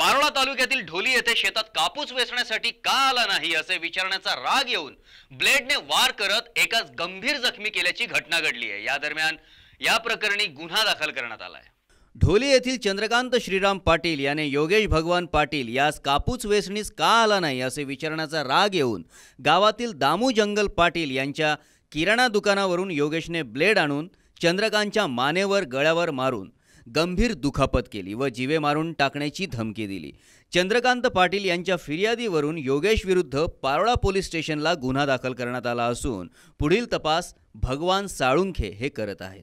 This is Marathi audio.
पारोळा तालुक्यातील ढोली येथे शेतात कापूस वेचण्यासाठी का आला नाही असे विचारण्याचा राग येऊन ब्लेडने वार करत एकाच गंभीर जखमी केल्याची घटना घडली आहे या दरम्यान या प्रकरणी गुन्हा दाखल करण्यात आलाय ढोली येथील चंद्रकांत श्रीराम पाटील याने योगेश भगवान पाटील यास कापूस वेचणीस का आला नाही असे विचारण्याचा राग येऊन गावातील दामू जंगल पाटील यांच्या किराणा दुकानावरून योगेशने ब्लेड आणून चंद्रकांतच्या मानेवर गळ्यावर मारून गंभीर दुखापत केली व जीवे मारून टाकण्याची धमकी दिली चंद्रकांत पाटील यांच्या फिर्यादीवरून योगेश विरुद्ध पारोळा पोलीस स्टेशनला गुन्हा दाखल करण्यात आला असून पुढील तपास भगवान साळुंखे हे करत आहेत